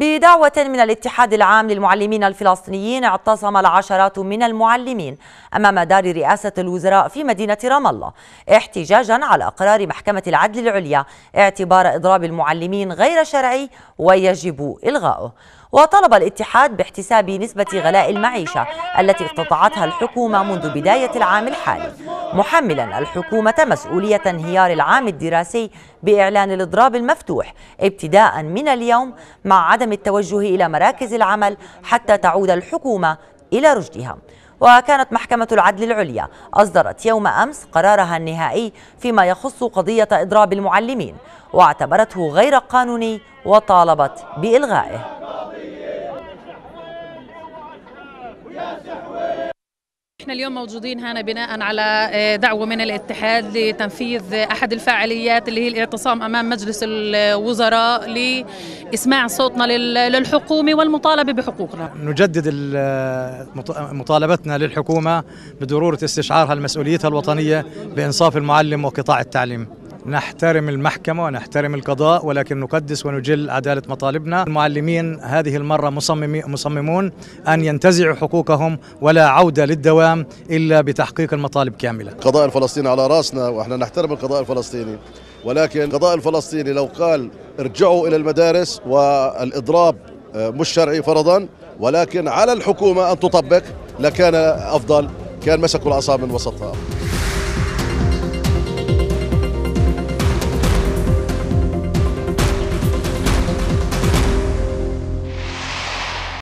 بدعوة من الاتحاد العام للمعلمين الفلسطينيين اعتصم العشرات من المعلمين أمام دار رئاسة الوزراء في مدينة رام الله احتجاجا على قرار محكمة العدل العليا اعتبار إضراب المعلمين غير شرعي ويجب إلغاؤه وطلب الاتحاد باحتساب نسبة غلاء المعيشة التي اقتطعتها الحكومة منذ بداية العام الحالي محملا الحكومة مسؤولية انهيار العام الدراسي بإعلان الإضراب المفتوح ابتداء من اليوم مع عدم التوجه إلى مراكز العمل حتى تعود الحكومة إلى رشدها وكانت محكمة العدل العليا أصدرت يوم أمس قرارها النهائي فيما يخص قضية إضراب المعلمين واعتبرته غير قانوني وطالبت بإلغائه ويا احنا اليوم موجودين هنا بناء على آه، دعوه من الاتحاد لتنفيذ احد الفعاليات اللي هي الاعتصام امام مجلس الوزراء لاسماع صوتنا للحكومه والمطالبه بحقوقنا. نجدد مطالبتنا للحكومه بضروره استشعارها لمسؤوليتها الوطنيه بانصاف المعلم وقطاع التعليم. نحترم المحكمة ونحترم القضاء ولكن نقدس ونجل عدالة مطالبنا المعلمين هذه المرة مصممون أن ينتزعوا حقوقهم ولا عودة للدوام إلا بتحقيق المطالب كاملة القضاء الفلسطيني على رأسنا وإحنا نحترم القضاء الفلسطيني ولكن القضاء الفلسطيني لو قال ارجعوا إلى المدارس والإضراب آه، مش شرعي فرضا ولكن على الحكومة أن تطبق لكان أفضل كان مسكوا الأصابع من وسطها